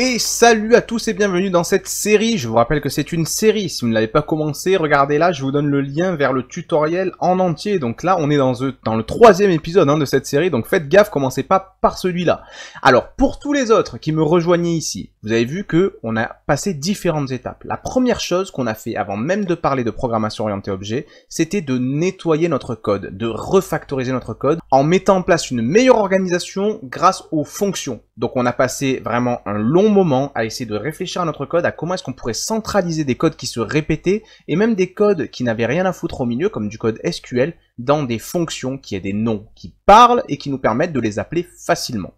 Et salut à tous et bienvenue dans cette série, je vous rappelle que c'est une série, si vous ne l'avez pas commencé, regardez là, je vous donne le lien vers le tutoriel en entier, donc là on est dans, le, troisième épisode hein, de cette série, donc faites gaffe, commencez pas par celui-là. Alors pour tous les autres qui me rejoignaient ici, vous avez vu que on a passé différentes étapes. La première chose qu'on a fait avant même de parler de programmation orientée objet, c'était de nettoyer notre code, de refactoriser notre code en mettant en place une meilleure organisation grâce aux fonctions. Donc on a passé vraiment un long moment à essayer de réfléchir à notre code, à comment est-ce qu'on pourrait centraliser des codes qui se répétaient et même des codes qui n'avaient rien à foutre au milieu comme du code SQL dans des fonctions qui aient des noms qui parlent et qui nous permettent de les appeler facilement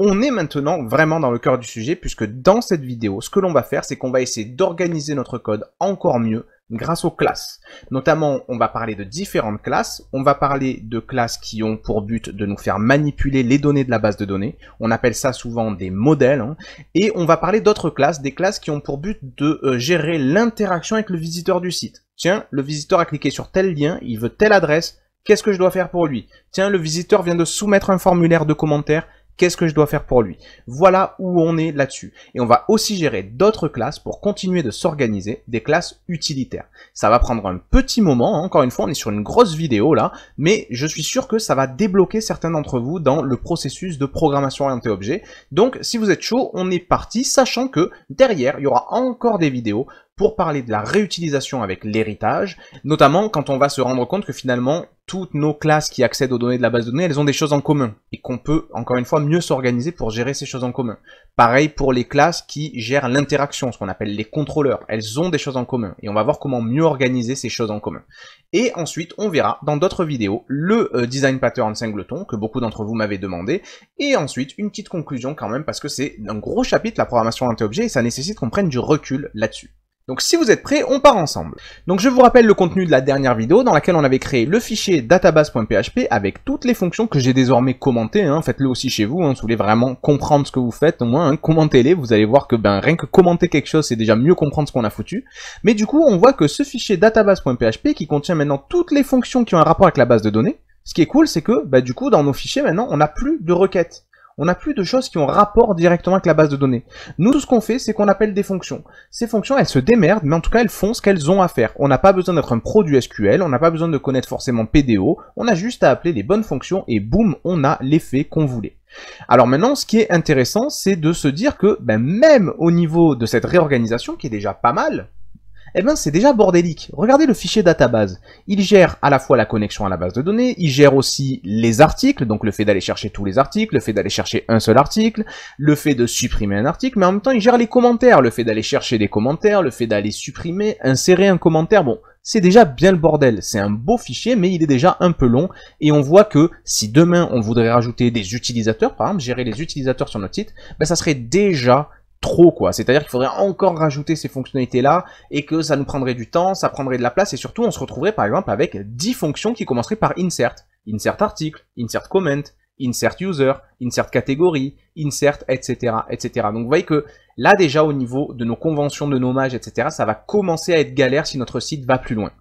on est maintenant vraiment dans le cœur du sujet puisque dans cette vidéo, ce que l'on va faire, c'est qu'on va essayer d'organiser notre code encore mieux grâce aux classes. Notamment, on va parler de différentes classes. On va parler de classes qui ont pour but de nous faire manipuler les données de la base de données. On appelle ça souvent des modèles. Hein. Et on va parler d'autres classes, des classes qui ont pour but de euh, gérer l'interaction avec le visiteur du site. Tiens, le visiteur a cliqué sur tel lien, il veut telle adresse, qu'est-ce que je dois faire pour lui Tiens, le visiteur vient de soumettre un formulaire de commentaire qu'est-ce que je dois faire pour lui. Voilà où on est là-dessus. Et on va aussi gérer d'autres classes pour continuer de s'organiser, des classes utilitaires. Ça va prendre un petit moment, hein. encore une fois, on est sur une grosse vidéo là, mais je suis sûr que ça va débloquer certains d'entre vous dans le processus de programmation orientée objet. Donc si vous êtes chaud, on est parti, sachant que derrière, il y aura encore des vidéos pour parler de la réutilisation avec l'héritage, notamment quand on va se rendre compte que finalement, toutes nos classes qui accèdent aux données de la base de données, elles ont des choses en commun, et qu'on peut, encore une fois, mieux s'organiser pour gérer ces choses en commun. Pareil pour les classes qui gèrent l'interaction, ce qu'on appelle les contrôleurs, elles ont des choses en commun, et on va voir comment mieux organiser ces choses en commun. Et ensuite, on verra dans d'autres vidéos le euh, design pattern singleton, que beaucoup d'entre vous m'avez demandé, et ensuite une petite conclusion quand même, parce que c'est un gros chapitre, la programmation t objet et ça nécessite qu'on prenne du recul là-dessus. Donc si vous êtes prêts, on part ensemble. Donc je vous rappelle le contenu de la dernière vidéo dans laquelle on avait créé le fichier database.php avec toutes les fonctions que j'ai désormais commentées. Hein. Faites-le aussi chez vous, hein. si vous voulez vraiment comprendre ce que vous faites, au moins hein, commentez-les. Vous allez voir que ben, rien que commenter quelque chose, c'est déjà mieux comprendre ce qu'on a foutu. Mais du coup, on voit que ce fichier database.php qui contient maintenant toutes les fonctions qui ont un rapport avec la base de données, ce qui est cool, c'est que ben, du coup, dans nos fichiers, maintenant, on n'a plus de requêtes. On n'a plus de choses qui ont rapport directement avec la base de données. Nous, tout ce qu'on fait, c'est qu'on appelle des fonctions. Ces fonctions, elles se démerdent, mais en tout cas, elles font ce qu'elles ont à faire. On n'a pas besoin d'être un produit SQL, on n'a pas besoin de connaître forcément PDO, on a juste à appeler les bonnes fonctions et boum, on a l'effet qu'on voulait. Alors maintenant, ce qui est intéressant, c'est de se dire que ben, même au niveau de cette réorganisation, qui est déjà pas mal, eh ben c'est déjà bordélique. Regardez le fichier database. Il gère à la fois la connexion à la base de données, il gère aussi les articles, donc le fait d'aller chercher tous les articles, le fait d'aller chercher un seul article, le fait de supprimer un article, mais en même temps il gère les commentaires, le fait d'aller chercher des commentaires, le fait d'aller supprimer, insérer un commentaire. Bon, c'est déjà bien le bordel. C'est un beau fichier, mais il est déjà un peu long. Et on voit que si demain on voudrait rajouter des utilisateurs, par exemple, gérer les utilisateurs sur notre site, ben ça serait déjà trop quoi. C'est-à-dire qu'il faudrait encore rajouter ces fonctionnalités là et que ça nous prendrait du temps, ça prendrait de la place et surtout on se retrouverait par exemple avec 10 fonctions qui commenceraient par insert, insert article, insert comment, insert user, insert catégorie, insert etc etc. Donc vous voyez que là déjà au niveau de nos conventions de nommage etc ça va commencer à être galère si notre site va plus loin.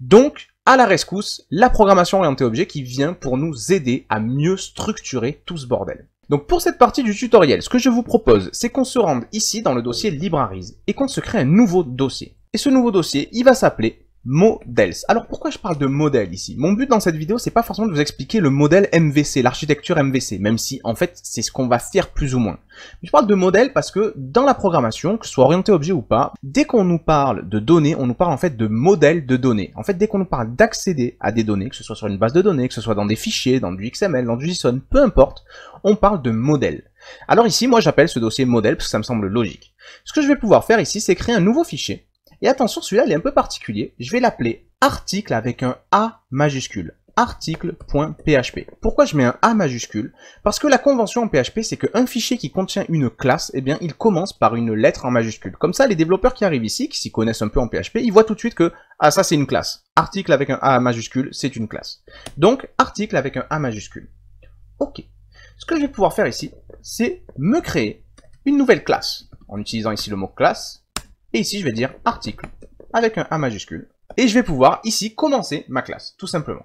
Donc à la rescousse, la programmation orientée objet qui vient pour nous aider à mieux structurer tout ce bordel. Donc pour cette partie du tutoriel, ce que je vous propose, c'est qu'on se rende ici dans le dossier Libraries et qu'on se crée un nouveau dossier. Et ce nouveau dossier, il va s'appeler models. Alors pourquoi je parle de modèle ici Mon but dans cette vidéo, c'est pas forcément de vous expliquer le modèle MVC, l'architecture MVC, même si en fait c'est ce qu'on va faire plus ou moins. je parle de modèle parce que dans la programmation, que ce soit orienté objet ou pas, dès qu'on nous parle de données, on nous parle en fait de modèle de données. En fait, dès qu'on nous parle d'accéder à des données, que ce soit sur une base de données, que ce soit dans des fichiers, dans du XML, dans du JSON, peu importe, on parle de modèle. Alors ici, moi j'appelle ce dossier modèle parce que ça me semble logique. Ce que je vais pouvoir faire ici, c'est créer un nouveau fichier et attention, celui-là, il est un peu particulier. Je vais l'appeler article avec un A majuscule article.php. Pourquoi je mets un A majuscule Parce que la convention en PHP, c'est qu'un fichier qui contient une classe, eh bien, il commence par une lettre en majuscule. Comme ça, les développeurs qui arrivent ici, qui s'y connaissent un peu en PHP, ils voient tout de suite que, ah, ça, c'est une classe. Article avec un A majuscule, c'est une classe. Donc, article avec un A majuscule. OK. Ce que je vais pouvoir faire ici, c'est me créer une nouvelle classe. En utilisant ici le mot classe, et ici, je vais dire article avec un A majuscule. Et je vais pouvoir ici commencer ma classe, tout simplement.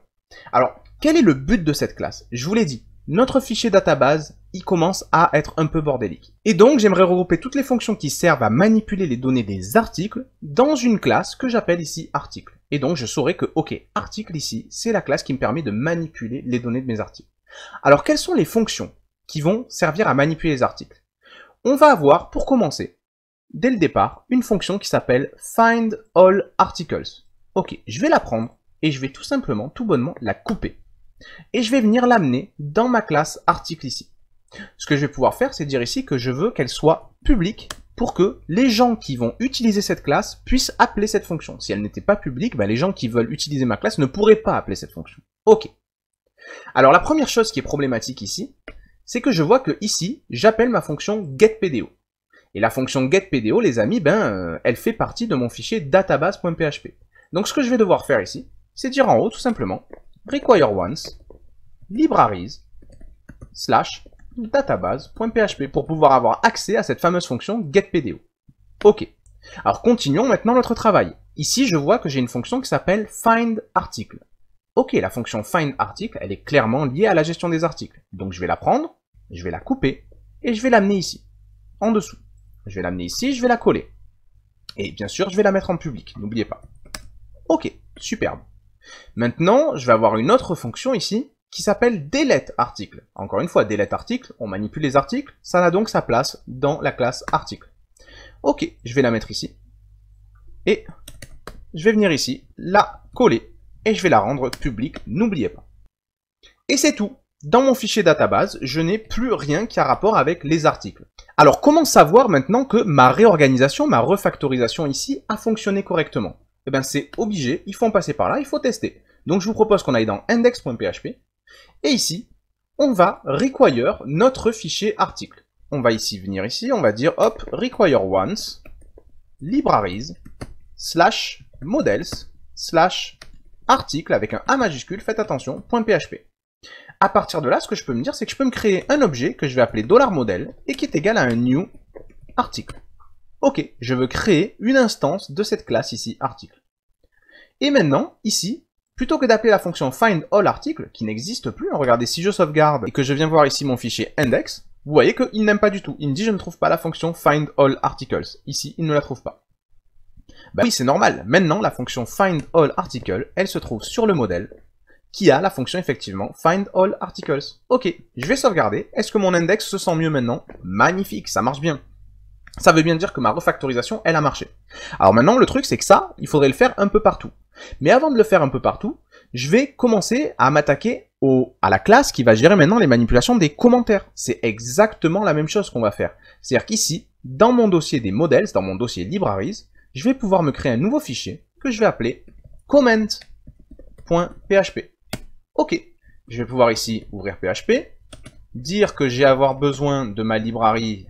Alors, quel est le but de cette classe Je vous l'ai dit, notre fichier database, il commence à être un peu bordélique. Et donc, j'aimerais regrouper toutes les fonctions qui servent à manipuler les données des articles dans une classe que j'appelle ici article. Et donc, je saurai que, ok, article ici, c'est la classe qui me permet de manipuler les données de mes articles. Alors, quelles sont les fonctions qui vont servir à manipuler les articles On va avoir, pour commencer, dès le départ une fonction qui s'appelle findAllArticles. Ok, je vais la prendre et je vais tout simplement, tout bonnement, la couper. Et je vais venir l'amener dans ma classe article ici. Ce que je vais pouvoir faire, c'est dire ici que je veux qu'elle soit publique pour que les gens qui vont utiliser cette classe puissent appeler cette fonction. Si elle n'était pas publique, bah, les gens qui veulent utiliser ma classe ne pourraient pas appeler cette fonction. Ok. Alors la première chose qui est problématique ici, c'est que je vois que ici, j'appelle ma fonction getPDO. Et la fonction getPDO, les amis, ben, euh, elle fait partie de mon fichier database.php. Donc ce que je vais devoir faire ici, c'est dire en haut tout simplement require once libraries slash database.php pour pouvoir avoir accès à cette fameuse fonction getPDO. Ok. Alors continuons maintenant notre travail. Ici, je vois que j'ai une fonction qui s'appelle findArticle. Ok, la fonction findArticle, elle est clairement liée à la gestion des articles. Donc je vais la prendre, je vais la couper, et je vais l'amener ici, en dessous. Je vais l'amener ici, je vais la coller. Et bien sûr, je vais la mettre en public, n'oubliez pas. Ok, superbe. Maintenant, je vais avoir une autre fonction ici qui s'appelle deleteArticle ». article. Encore une fois, deleteArticle », article, on manipule les articles, ça a donc sa place dans la classe article. Ok, je vais la mettre ici. Et je vais venir ici, la coller, et je vais la rendre publique, n'oubliez pas. Et c'est tout dans mon fichier database, je n'ai plus rien qui a rapport avec les articles. Alors comment savoir maintenant que ma réorganisation, ma refactorisation ici a fonctionné correctement Eh bien c'est obligé, il faut en passer par là, il faut tester. Donc je vous propose qu'on aille dans index.php et ici, on va require notre fichier article. On va ici venir ici, on va dire hop, require once libraries slash models slash article avec un A majuscule, faites attention, .php à partir de là, ce que je peux me dire, c'est que je peux me créer un objet que je vais appeler $model et qui est égal à un new article. Ok, je veux créer une instance de cette classe ici, article. Et maintenant, ici, plutôt que d'appeler la fonction find qui n'existe plus, hein, regardez, si je sauvegarde et que je viens voir ici mon fichier index, vous voyez qu'il n'aime pas du tout. Il me dit je ne trouve pas la fonction findAllArticles. Ici, il ne la trouve pas. Bah oui, c'est normal. Maintenant, la fonction find elle se trouve sur le modèle qui a la fonction effectivement find all articles. Ok, je vais sauvegarder. Est-ce que mon index se sent mieux maintenant Magnifique, ça marche bien. Ça veut bien dire que ma refactorisation, elle a marché. Alors maintenant, le truc, c'est que ça, il faudrait le faire un peu partout. Mais avant de le faire un peu partout, je vais commencer à m'attaquer à la classe qui va gérer maintenant les manipulations des commentaires. C'est exactement la même chose qu'on va faire. C'est-à-dire qu'ici, dans mon dossier des modèles, dans mon dossier libraries, je vais pouvoir me créer un nouveau fichier que je vais appeler comment.php. Ok, je vais pouvoir ici ouvrir PHP, dire que j'ai avoir besoin de ma librairie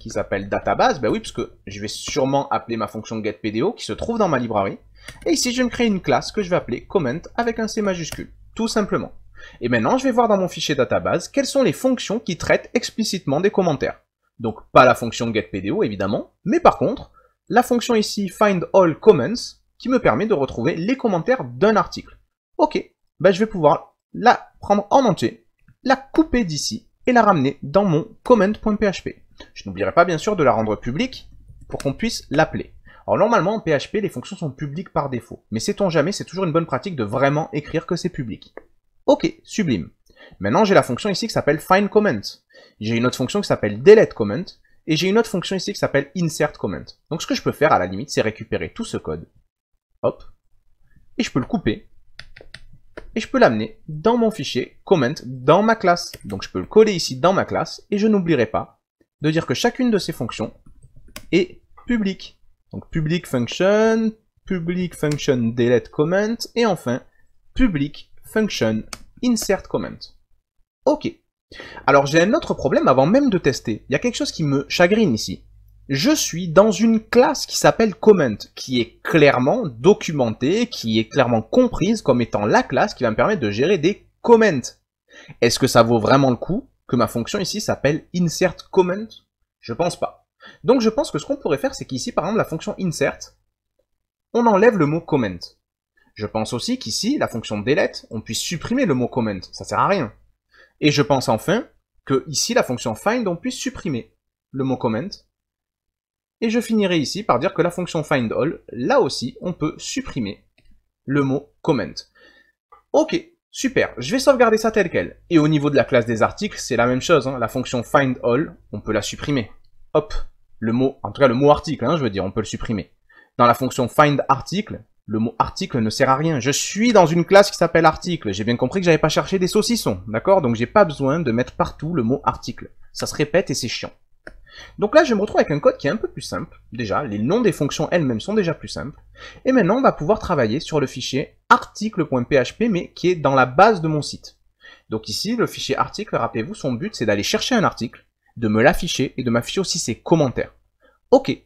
qui s'appelle database, ben oui, parce que je vais sûrement appeler ma fonction getPDO qui se trouve dans ma librairie. Et ici, je vais me créer une classe que je vais appeler comment avec un C majuscule, tout simplement. Et maintenant, je vais voir dans mon fichier database quelles sont les fonctions qui traitent explicitement des commentaires. Donc, pas la fonction getPDO, évidemment, mais par contre, la fonction ici findAllComments qui me permet de retrouver les commentaires d'un article. Ok, bah, je vais pouvoir la prendre en entier, la couper d'ici et la ramener dans mon comment.php. Je n'oublierai pas bien sûr de la rendre publique pour qu'on puisse l'appeler. Alors normalement en PHP les fonctions sont publiques par défaut, mais sait-on jamais, c'est toujours une bonne pratique de vraiment écrire que c'est public. Ok, sublime. Maintenant j'ai la fonction ici qui s'appelle findComment, j'ai une autre fonction qui s'appelle deleteComment, et j'ai une autre fonction ici qui s'appelle insertComment. Donc ce que je peux faire à la limite c'est récupérer tout ce code, hop, et je peux le couper et je peux l'amener dans mon fichier comment dans ma classe. Donc je peux le coller ici dans ma classe et je n'oublierai pas de dire que chacune de ces fonctions est publique. Donc public function, public function delete comment et enfin public function insert comment. Ok. Alors j'ai un autre problème avant même de tester. Il y a quelque chose qui me chagrine ici je suis dans une classe qui s'appelle comment, qui est clairement documentée, qui est clairement comprise comme étant la classe qui va me permettre de gérer des comments. Est-ce que ça vaut vraiment le coup que ma fonction ici s'appelle insert comment Je pense pas. Donc je pense que ce qu'on pourrait faire, c'est qu'ici, par exemple, la fonction insert, on enlève le mot comment. Je pense aussi qu'ici, la fonction delete, on puisse supprimer le mot comment. Ça sert à rien. Et je pense enfin que ici, la fonction find, on puisse supprimer le mot comment et je finirai ici par dire que la fonction findAll, là aussi, on peut supprimer le mot comment. Ok, super, je vais sauvegarder ça tel quel. Et au niveau de la classe des articles, c'est la même chose. Hein. La fonction findAll, on peut la supprimer. Hop, le mot, en tout cas le mot article, hein, je veux dire, on peut le supprimer. Dans la fonction findArticle, le mot article ne sert à rien. Je suis dans une classe qui s'appelle article. J'ai bien compris que j'avais pas cherché des saucissons, d'accord Donc j'ai pas besoin de mettre partout le mot article. Ça se répète et c'est chiant. Donc là, je me retrouve avec un code qui est un peu plus simple. Déjà, les noms des fonctions elles-mêmes sont déjà plus simples. Et maintenant, on va pouvoir travailler sur le fichier article.php, mais qui est dans la base de mon site. Donc ici, le fichier article, rappelez-vous, son but, c'est d'aller chercher un article, de me l'afficher et de m'afficher aussi ses commentaires. Ok.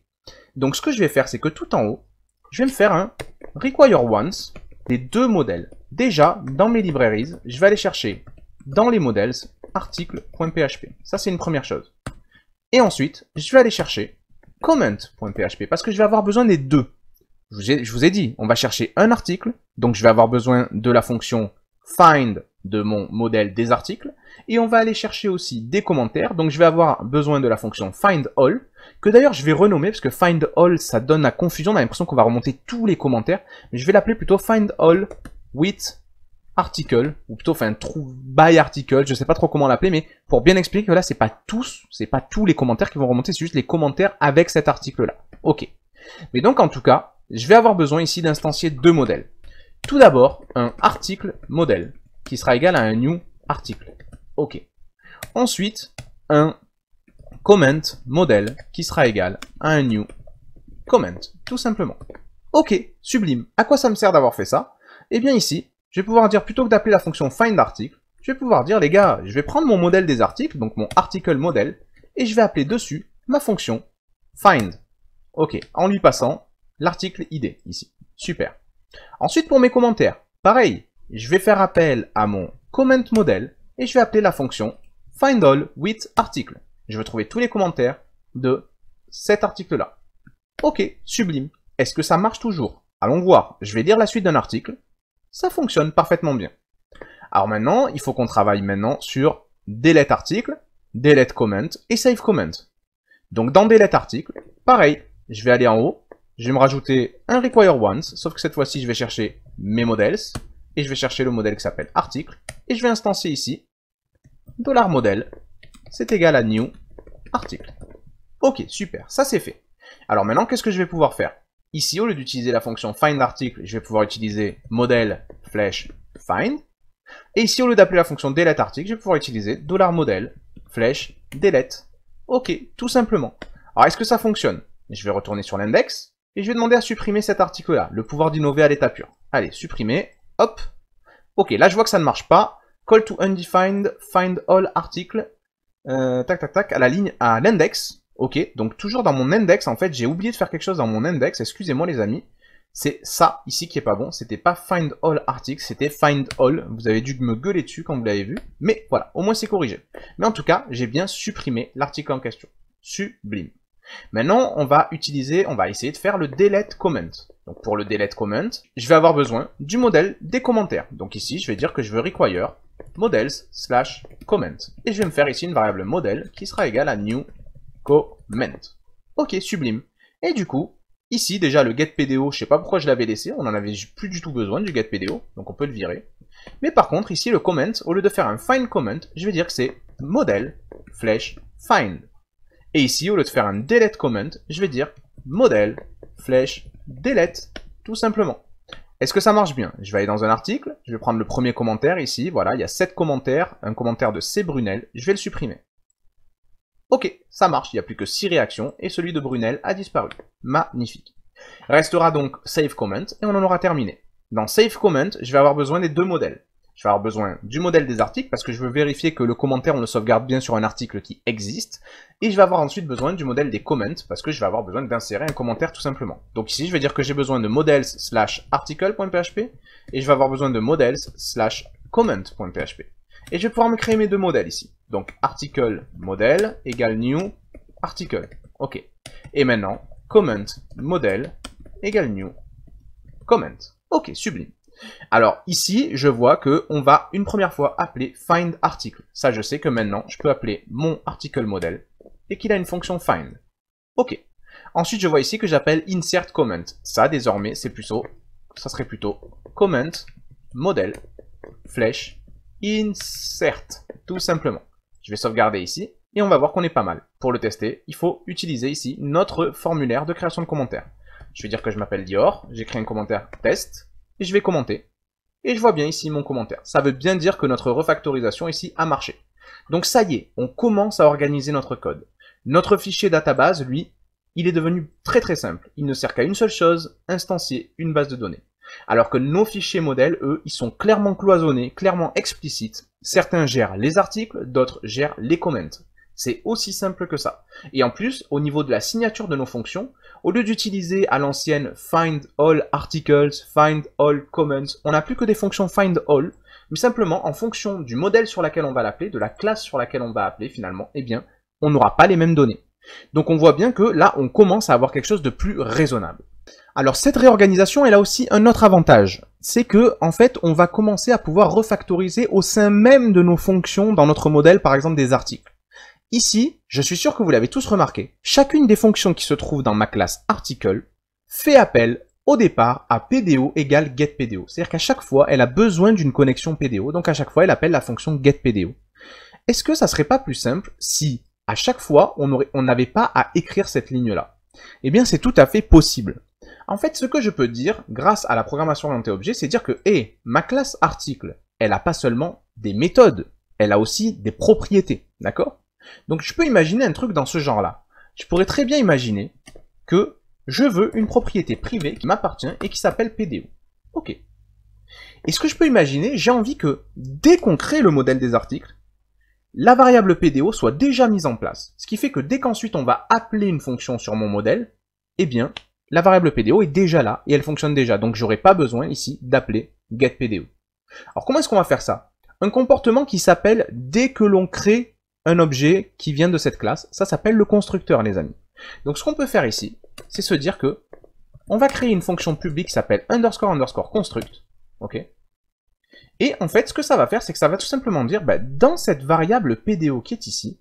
Donc ce que je vais faire, c'est que tout en haut, je vais me faire un require once des deux modèles. Déjà, dans mes librairies, je vais aller chercher dans les modèles article.php. Ça, c'est une première chose. Et ensuite, je vais aller chercher comment.php parce que je vais avoir besoin des deux. Je vous, ai, dit, on va chercher un article, donc je vais avoir besoin de la fonction find de mon modèle des articles, et on va aller chercher aussi des commentaires, donc je vais avoir besoin de la fonction find all, que d'ailleurs je vais renommer, parce que find all ça donne la confusion, on a l'impression qu'on va remonter tous les commentaires, mais je vais l'appeler plutôt find all with article, ou plutôt enfin trou by article, je sais pas trop comment l'appeler, mais pour bien expliquer que là c'est pas tous, c'est pas tous les commentaires qui vont remonter, c'est juste les commentaires avec cet article là. Ok. Mais donc en tout cas, je vais avoir besoin ici d'instancier deux modèles. Tout d'abord, un article modèle, qui sera égal à un new article. Ok. Ensuite, un comment modèle, qui sera égal à un new comment, tout simplement. Ok, sublime. À quoi ça me sert d'avoir fait ça Eh bien ici, je vais pouvoir dire, plutôt que d'appeler la fonction find article, je vais pouvoir dire, les gars, je vais prendre mon modèle des articles, donc mon article model, et je vais appeler dessus ma fonction find. Ok, en lui passant l'article ID ici. Super. Ensuite, pour mes commentaires, pareil, je vais faire appel à mon comment model et je vais appeler la fonction find all with article. Je vais trouver tous les commentaires de cet article-là. Ok, sublime. Est-ce que ça marche toujours Allons voir. Je vais lire la suite d'un article ça fonctionne parfaitement bien. Alors maintenant, il faut qu'on travaille maintenant sur delete article, delete comment et save comment. Donc dans delete article, pareil, je vais aller en haut, je vais me rajouter un require once, sauf que cette fois-ci je vais chercher mes models, et je vais chercher le modèle qui s'appelle article, et je vais instancer ici, $model, c'est égal à new article. Ok, super, ça c'est fait. Alors maintenant, qu'est-ce que je vais pouvoir faire Ici, au lieu d'utiliser la fonction find je vais pouvoir utiliser modèle flèche find. Et ici, au lieu d'appeler la fonction deleteArticle », article, je vais pouvoir utiliser $model flèche delete. Ok, tout simplement. Alors, est-ce que ça fonctionne Je vais retourner sur l'index et je vais demander à supprimer cet article-là, le pouvoir d'innover à l'état pur. Allez, supprimer, hop. Ok, là, je vois que ça ne marche pas. Call to undefined, find all article, euh, tac, tac, tac, à la ligne, à l'index. Ok, donc toujours dans mon index, en fait, j'ai oublié de faire quelque chose dans mon index, excusez-moi les amis. C'est ça ici qui est pas bon, c'était pas find all article, c'était find all. Vous avez dû me gueuler dessus quand vous l'avez vu, mais voilà, au moins c'est corrigé. Mais en tout cas, j'ai bien supprimé l'article en question. Sublime. Maintenant, on va utiliser, on va essayer de faire le delete comment. Donc pour le delete comment, je vais avoir besoin du modèle des commentaires. Donc ici, je vais dire que je veux require models slash comment. Et je vais me faire ici une variable modèle qui sera égale à new comment. Ok, sublime. Et du coup, ici, déjà, le getPDO, je sais pas pourquoi je l'avais laissé, on en avait plus du tout besoin du getPDO, donc on peut le virer. Mais par contre, ici, le comment, au lieu de faire un find comment, je vais dire que c'est modèle, flèche, find. Et ici, au lieu de faire un delete comment, je vais dire modèle, flèche, delete, tout simplement. Est-ce que ça marche bien Je vais aller dans un article, je vais prendre le premier commentaire ici, voilà, il y a 7 commentaires, un commentaire de C. Brunel, je vais le supprimer. Ok, ça marche, il n'y a plus que 6 réactions et celui de Brunel a disparu. Magnifique. Restera donc Save Comment et on en aura terminé. Dans Save Comment, je vais avoir besoin des deux modèles. Je vais avoir besoin du modèle des articles parce que je veux vérifier que le commentaire, on le sauvegarde bien sur un article qui existe. Et je vais avoir ensuite besoin du modèle des comments parce que je vais avoir besoin d'insérer un commentaire tout simplement. Donc ici, je vais dire que j'ai besoin de models slash article.php et je vais avoir besoin de models slash comment.php. Et je vais pouvoir me créer mes deux modèles ici. Donc article modèle égale new article. Ok. Et maintenant, comment modèle égale new comment. Ok, sublime. Alors ici, je vois que on va une première fois appeler find article. Ça, je sais que maintenant, je peux appeler mon article modèle et qu'il a une fonction find. Ok. Ensuite, je vois ici que j'appelle insert comment. Ça, désormais, c'est plutôt, ça serait plutôt comment modèle flèche insert, tout simplement. Je vais sauvegarder ici et on va voir qu'on est pas mal. Pour le tester, il faut utiliser ici notre formulaire de création de commentaires. Je vais dire que je m'appelle Dior, j'écris un commentaire test et je vais commenter. Et je vois bien ici mon commentaire. Ça veut bien dire que notre refactorisation ici a marché. Donc ça y est, on commence à organiser notre code. Notre fichier database, lui, il est devenu très très simple. Il ne sert qu'à une seule chose, instancier une base de données. Alors que nos fichiers modèles, eux, ils sont clairement cloisonnés, clairement explicites. Certains gèrent les articles, d'autres gèrent les comments. C'est aussi simple que ça. Et en plus, au niveau de la signature de nos fonctions, au lieu d'utiliser à l'ancienne find all articles, find all comments, on n'a plus que des fonctions find all, mais simplement en fonction du modèle sur lequel on va l'appeler, de la classe sur laquelle on va appeler finalement, eh bien, on n'aura pas les mêmes données. Donc on voit bien que là, on commence à avoir quelque chose de plus raisonnable. Alors cette réorganisation, elle a aussi un autre avantage, c'est que en fait, on va commencer à pouvoir refactoriser au sein même de nos fonctions dans notre modèle, par exemple des articles. Ici, je suis sûr que vous l'avez tous remarqué, chacune des fonctions qui se trouvent dans ma classe article fait appel au départ à PDO égale getPDO. C'est-à-dire qu'à chaque fois, elle a besoin d'une connexion PDO, donc à chaque fois, elle appelle la fonction getPDO. Est-ce que ça serait pas plus simple si à chaque fois, on n'avait pas à écrire cette ligne-là Eh bien, c'est tout à fait possible. En fait, ce que je peux dire, grâce à la programmation orientée objet, c'est dire que, hé, ma classe article, elle a pas seulement des méthodes, elle a aussi des propriétés, d'accord Donc je peux imaginer un truc dans ce genre-là. Je pourrais très bien imaginer que je veux une propriété privée qui m'appartient et qui s'appelle PDO. Ok. Et ce que je peux imaginer, j'ai envie que, dès qu'on crée le modèle des articles, la variable PDO soit déjà mise en place. Ce qui fait que dès qu'ensuite on va appeler une fonction sur mon modèle, eh bien, la variable PDO est déjà là et elle fonctionne déjà. Donc j'aurai pas besoin ici d'appeler getPDO. Alors comment est-ce qu'on va faire ça Un comportement qui s'appelle dès que l'on crée un objet qui vient de cette classe, ça s'appelle le constructeur les amis. Donc ce qu'on peut faire ici, c'est se dire que on va créer une fonction publique qui s'appelle underscore underscore construct. ok et en fait, ce que ça va faire, c'est que ça va tout simplement dire, bah, dans cette variable PDO qui est ici,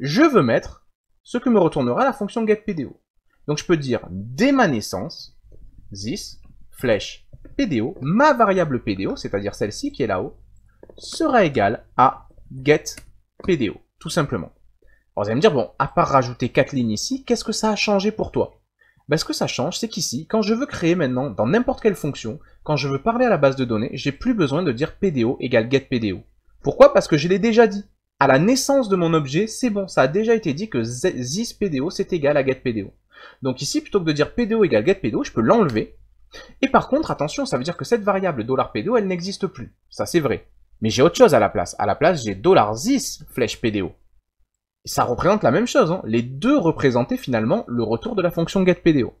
je veux mettre ce que me retournera la fonction getPDO. Donc je peux dire dès ma naissance, this, flèche PDO, ma variable PDO, c'est-à-dire celle-ci qui est là-haut, sera égale à get PDO, tout simplement. Alors vous allez me dire, bon, à part rajouter quatre lignes ici, qu'est-ce que ça a changé pour toi ben, Ce que ça change, c'est qu'ici, quand je veux créer maintenant, dans n'importe quelle fonction, quand je veux parler à la base de données, j'ai plus besoin de dire PDO égale get PDO. Pourquoi Parce que je l'ai déjà dit. À la naissance de mon objet, c'est bon, ça a déjà été dit que this PDO c'est égal à get PDO. Donc ici, plutôt que de dire PDO égale getPDO, je peux l'enlever. Et par contre, attention, ça veut dire que cette variable $PDO, elle n'existe plus. Ça, c'est vrai. Mais j'ai autre chose à la place. À la place, j'ai $10 flèche PDO. ça représente la même chose. Les deux représentaient finalement le retour de la fonction getPDO.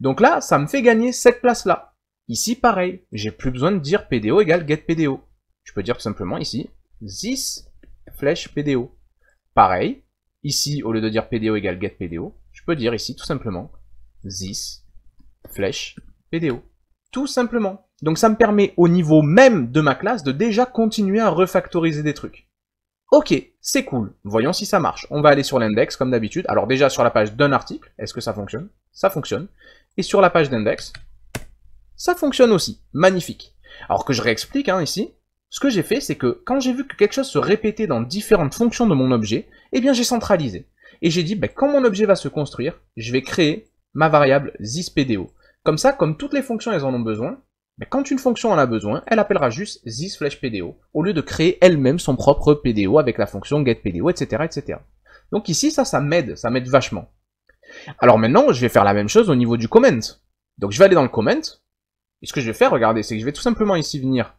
Donc là, ça me fait gagner cette place-là. Ici, pareil. J'ai plus besoin de dire PDO égale getPDO. Je peux dire tout simplement ici, this flèche PDO. Pareil, ici, au lieu de dire PDO égale getPDO, peux dire ici tout simplement this flèche vidéo. Tout simplement. Donc ça me permet au niveau même de ma classe de déjà continuer à refactoriser des trucs. Ok, c'est cool. Voyons si ça marche. On va aller sur l'index comme d'habitude. Alors déjà sur la page d'un article, est-ce que ça fonctionne Ça fonctionne. Et sur la page d'index, ça fonctionne aussi. Magnifique. Alors que je réexplique hein, ici, ce que j'ai fait, c'est que quand j'ai vu que quelque chose se répétait dans différentes fonctions de mon objet, eh bien j'ai centralisé et j'ai dit, ben, quand mon objet va se construire, je vais créer ma variable thisPDO. Comme ça, comme toutes les fonctions, elles en ont besoin, ben, quand une fonction en a besoin, elle appellera juste thisFlashPDO, au lieu de créer elle-même son propre PDO avec la fonction getPDO, etc., etc. Donc ici, ça, ça m'aide, ça m'aide vachement. Alors maintenant, je vais faire la même chose au niveau du comment. Donc je vais aller dans le comment, et ce que je vais faire, regardez, c'est que je vais tout simplement ici venir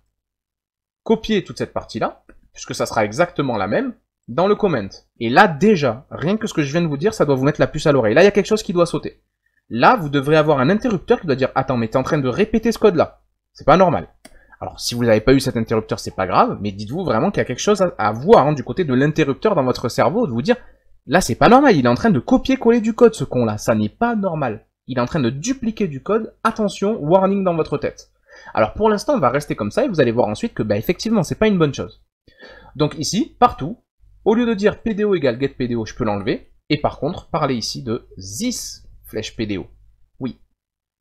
copier toute cette partie-là, puisque ça sera exactement la même, dans le comment. Et là, déjà, rien que ce que je viens de vous dire, ça doit vous mettre la puce à l'oreille. Là, il y a quelque chose qui doit sauter. Là, vous devrez avoir un interrupteur qui doit dire Attends, mais t'es en train de répéter ce code-là. C'est pas normal. Alors, si vous n'avez pas eu cet interrupteur, c'est pas grave, mais dites-vous vraiment qu'il y a quelque chose à, voir hein, du côté de l'interrupteur dans votre cerveau, de vous dire Là, c'est pas normal, il est en train de copier-coller du code, ce con-là. Ça n'est pas normal. Il est en train de dupliquer du code. Attention, warning dans votre tête. Alors, pour l'instant, on va rester comme ça et vous allez voir ensuite que, bah, effectivement, c'est pas une bonne chose. Donc, ici, partout, au lieu de dire PDO égale getPDO, je peux l'enlever. Et par contre, parler ici de this flèche PDO. Oui.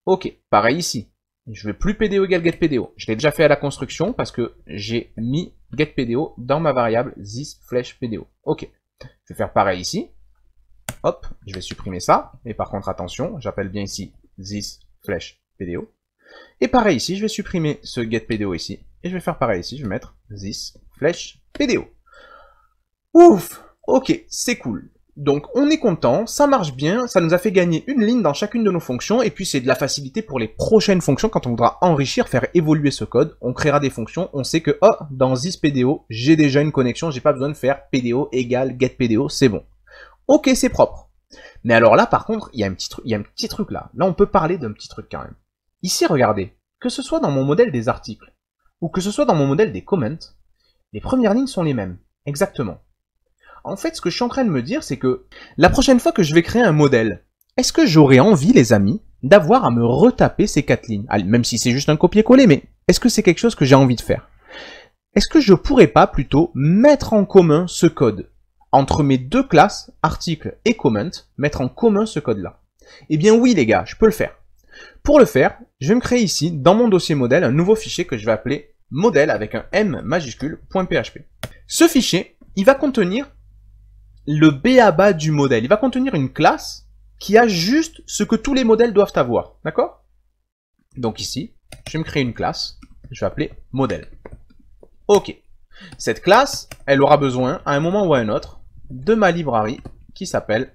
Ok, pareil ici. Je ne veux plus PDO égale getPDO. Je l'ai déjà fait à la construction parce que j'ai mis getPDO dans ma variable this flèche PDO. Ok. Je vais faire pareil ici. Hop, je vais supprimer ça. Et par contre, attention, j'appelle bien ici this flèche PDO. Et pareil ici, je vais supprimer ce getPDO ici. Et je vais faire pareil ici, je vais mettre this flèche PDO. Ouf Ok, c'est cool. Donc on est content, ça marche bien, ça nous a fait gagner une ligne dans chacune de nos fonctions, et puis c'est de la facilité pour les prochaines fonctions quand on voudra enrichir, faire évoluer ce code. On créera des fonctions, on sait que, oh, dans zispdo, j'ai déjà une connexion, j'ai pas besoin de faire pdo égale getpdo, c'est bon. Ok, c'est propre. Mais alors là, par contre, il y, a un petit truc, il y a un petit truc là. Là, on peut parler d'un petit truc quand même. Ici, regardez, que ce soit dans mon modèle des articles, ou que ce soit dans mon modèle des comments, les premières lignes sont les mêmes, exactement en fait, ce que je suis en train de me dire, c'est que la prochaine fois que je vais créer un modèle, est-ce que j'aurais envie, les amis, d'avoir à me retaper ces quatre lignes Même si c'est juste un copier-coller, mais est-ce que c'est quelque chose que j'ai envie de faire Est-ce que je pourrais pas plutôt mettre en commun ce code entre mes deux classes, article et comment, mettre en commun ce code-là Eh bien oui les gars, je peux le faire. Pour le faire, je vais me créer ici, dans mon dossier modèle, un nouveau fichier que je vais appeler modèle avec un M majuscule.php. Ce fichier, il va contenir le bas du modèle. Il va contenir une classe qui a juste ce que tous les modèles doivent avoir. D'accord Donc ici, je vais me créer une classe. Je vais appeler modèle. Ok. Cette classe, elle aura besoin, à un moment ou à un autre, de ma librairie qui s'appelle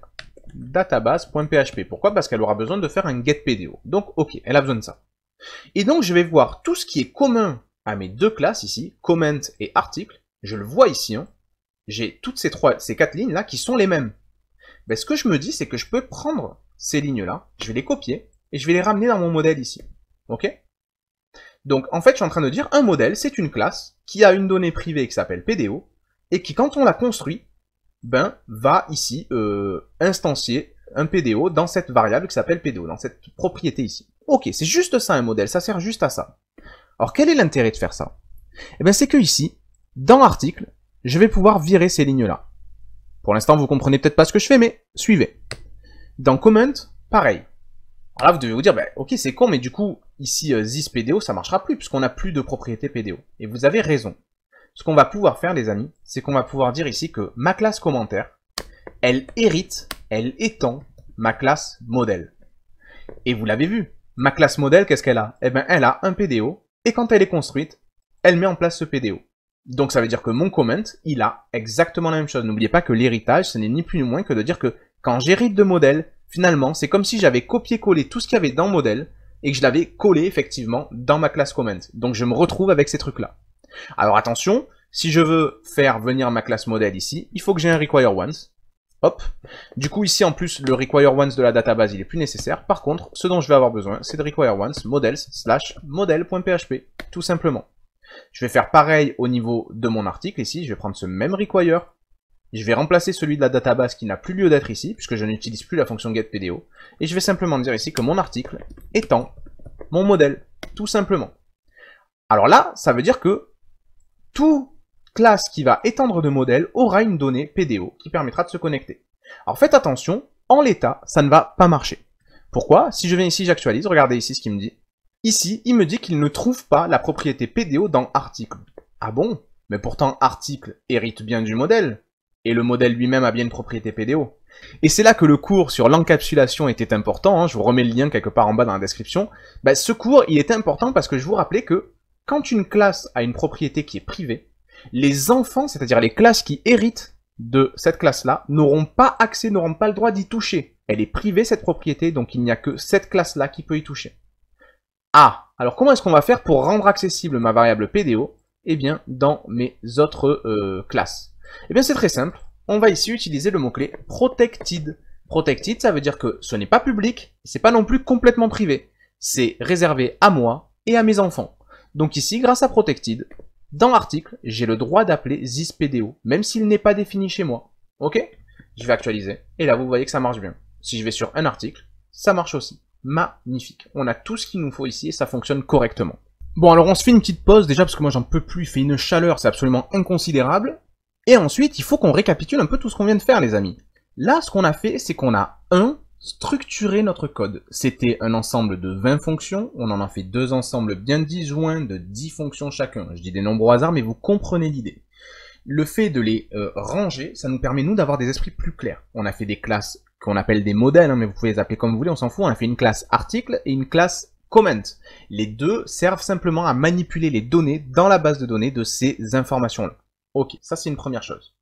database.php. Pourquoi Parce qu'elle aura besoin de faire un getPDO. Donc, ok, elle a besoin de ça. Et donc, je vais voir tout ce qui est commun à mes deux classes ici, comment et article. Je le vois ici. Hein j'ai toutes ces trois, ces quatre lignes là qui sont les mêmes. Mais ben, ce que je me dis, c'est que je peux prendre ces lignes là, je vais les copier et je vais les ramener dans mon modèle ici. Ok Donc en fait, je suis en train de dire un modèle, c'est une classe qui a une donnée privée qui s'appelle PDO et qui, quand on la construit, ben va ici euh, instancier un PDO dans cette variable qui s'appelle PDO, dans cette propriété ici. Ok, c'est juste ça un modèle, ça sert juste à ça. Alors quel est l'intérêt de faire ça Eh bien c'est que ici, dans l'article, je vais pouvoir virer ces lignes-là. Pour l'instant, vous comprenez peut-être pas ce que je fais, mais suivez. Dans Comment, pareil. Alors là, vous devez vous dire, bah, ok, c'est con, mais du coup, ici, this euh, PDO, ça marchera plus, puisqu'on n'a plus de propriété PDO. Et vous avez raison. Ce qu'on va pouvoir faire, les amis, c'est qu'on va pouvoir dire ici que ma classe commentaire, elle hérite, elle étend ma classe modèle. Et vous l'avez vu, ma classe modèle, qu'est-ce qu'elle a Eh bien, elle a un PDO, et quand elle est construite, elle met en place ce PDO. Donc ça veut dire que mon comment, il a exactement la même chose. N'oubliez pas que l'héritage, ce n'est ni plus ni moins que de dire que quand j'hérite de modèle, finalement, c'est comme si j'avais copié-collé tout ce qu'il y avait dans modèle et que je l'avais collé effectivement dans ma classe comment. Donc je me retrouve avec ces trucs-là. Alors attention, si je veux faire venir ma classe modèle ici, il faut que j'ai un require once. Hop. Du coup, ici, en plus, le require once de la database, il est plus nécessaire. Par contre, ce dont je vais avoir besoin, c'est de require once models slash model.php, tout simplement. Je vais faire pareil au niveau de mon article ici. Je vais prendre ce même require. Je vais remplacer celui de la database qui n'a plus lieu d'être ici, puisque je n'utilise plus la fonction getPDO. Et je vais simplement dire ici que mon article étend mon modèle, tout simplement. Alors là, ça veut dire que toute classe qui va étendre de modèle aura une donnée PDO qui permettra de se connecter. Alors faites attention, en l'état, ça ne va pas marcher. Pourquoi Si je viens ici, j'actualise, regardez ici ce qu'il me dit. Ici, il me dit qu'il ne trouve pas la propriété PDO dans article. Ah bon Mais pourtant article hérite bien du modèle, et le modèle lui-même a bien une propriété PDO. Et c'est là que le cours sur l'encapsulation était important, hein. je vous remets le lien quelque part en bas dans la description. Bah, ce cours, il est important parce que je vous rappelais que quand une classe a une propriété qui est privée, les enfants, c'est-à-dire les classes qui héritent de cette classe-là, n'auront pas accès, n'auront pas le droit d'y toucher. Elle est privée cette propriété, donc il n'y a que cette classe-là qui peut y toucher. Ah, Alors comment est-ce qu'on va faire pour rendre accessible ma variable PDO Eh bien dans mes autres euh, classes. Eh bien c'est très simple, on va ici utiliser le mot-clé protected. Protected ça veut dire que ce n'est pas public, c'est pas non plus complètement privé. C'est réservé à moi et à mes enfants. Donc ici grâce à protected, dans l'article, j'ai le droit d'appeler ZisPDO, même s'il n'est pas défini chez moi. Ok Je vais actualiser, et là vous voyez que ça marche bien. Si je vais sur un article, ça marche aussi magnifique. On a tout ce qu'il nous faut ici et ça fonctionne correctement. Bon, alors on se fait une petite pause déjà parce que moi j'en peux plus, il fait une chaleur, c'est absolument inconsidérable. Et ensuite, il faut qu'on récapitule un peu tout ce qu'on vient de faire, les amis. Là, ce qu'on a fait, c'est qu'on a un structuré notre code. C'était un ensemble de 20 fonctions, on en a fait deux ensembles bien disjoints de 10 fonctions chacun. Je dis des nombres au hasard, mais vous comprenez l'idée. Le fait de les euh, ranger, ça nous permet nous d'avoir des esprits plus clairs. On a fait des classes qu'on appelle des modèles, hein, mais vous pouvez les appeler comme vous voulez, on s'en fout. On a fait une classe article et une classe comment. Les deux servent simplement à manipuler les données dans la base de données de ces informations-là. Ok, ça c'est une première chose.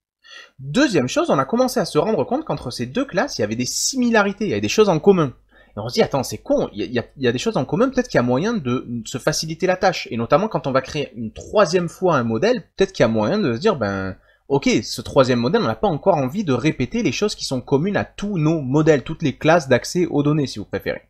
Deuxième chose, on a commencé à se rendre compte qu'entre ces deux classes, il y avait des similarités, il y avait des choses en commun. Et on se dit, attends, c'est con, il il y, a, des choses en commun, peut-être qu'il y a moyen de se faciliter la tâche. Et notamment quand on va créer une troisième fois un modèle, peut-être qu'il y a moyen de se dire, ben, ok, ce troisième modèle, on n'a pas encore envie de répéter les choses qui sont communes à tous nos modèles, toutes les classes d'accès aux données, si vous préférez.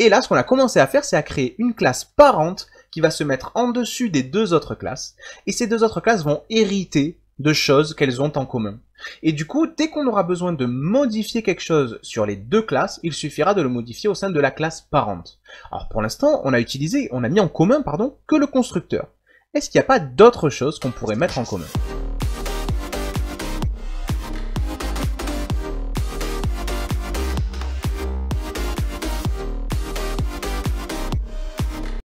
Et là, ce qu'on a commencé à faire, c'est à créer une classe parente qui va se mettre en dessus des deux autres classes, et ces deux autres classes vont hériter de choses qu'elles ont en commun. Et du coup, dès qu'on aura besoin de modifier quelque chose sur les deux classes, il suffira de le modifier au sein de la classe parente. Alors pour l'instant, on a utilisé, on a mis en commun, pardon, que le constructeur. Est-ce qu'il n'y a pas d'autres choses qu'on pourrait mettre en commun